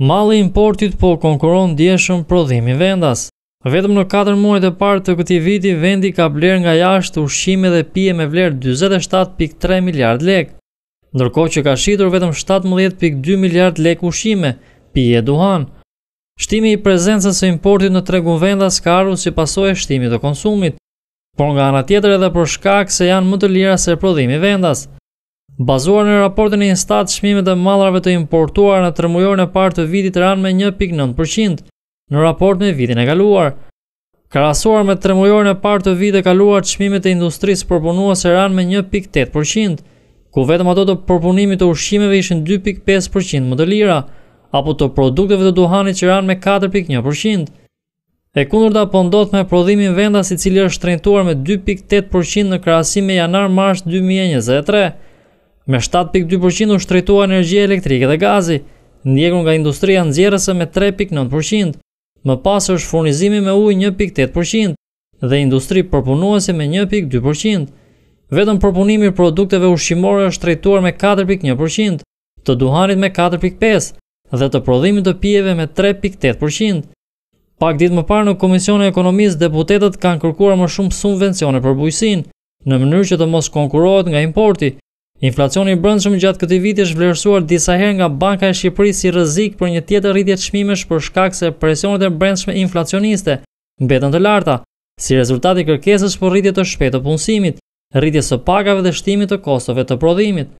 Mali i importit po konkuron djeshëm prodhimin vendas. Vetëm në 4 muajt e parë të këtij viti vendi ka blerë nga jashtë ushqime dhe pije me vlerë 47.3 miliard lekë, ndërkohë që ka shitur vetëm 17.2 miliard lekë ushqime, pije e duhan. Shtimi i prezencës së importit në tregun vendas ka ardhur si pasojë e shtimit të konsumit, por nga ana tjetër edhe për shkak se janë më të lira se prodhimi vendas. Bazuar në raportin e instat, shmime të madrave të importuar në tërmujor në partë të vitit ranë me 1.9% në raport me vitin e kaluar. Karasuar me tërmujor në partë të vitit e kaluar, shmime të industrisë përpunuas e ranë me 1.8%, ku vetëm ato të përpunimi të ushqimeve ishin 2.5% më të lira, apo të produkteve të duhanit që ranë me 4.1%. E kundër da pëndot po me prodhimin vendas i cili është trejtuar me 2.8% në krasim me janar mars 2023 me 7.2% u shtrejtua energjia elektrike dhe gazi, ndjekur nga industria nxjerrëse me 3.9%, më pas është furnizimi me ujë 1.8% dhe industri përpunuese me 1.2%. Vetëm përpunimi i produkteve ushqimore është shtrejtuar me 4.1%, të duhanit me 4.5% dhe të prodhimit të pijeve me 3.8%. Pak ditë më parë në Komisionin e Ekonomisë, deputetët kanë kërkuar më shumë subvencione për bujqësinë, në mënyrë që të mos konkurohet nga importi. Inflacioni i brendshëm gjatë këtij viti është vlerësuar disa herë nga Banka e Shqipërisë si rrezik për një tjetër rritje shmimesh për shkak se presionet e brendshme inflacioniste betën të larta si rezultati kërkesës për rritje të shpejtë të punësimit, rritjes së pagave dhe shtimit të kostove të prodhimit.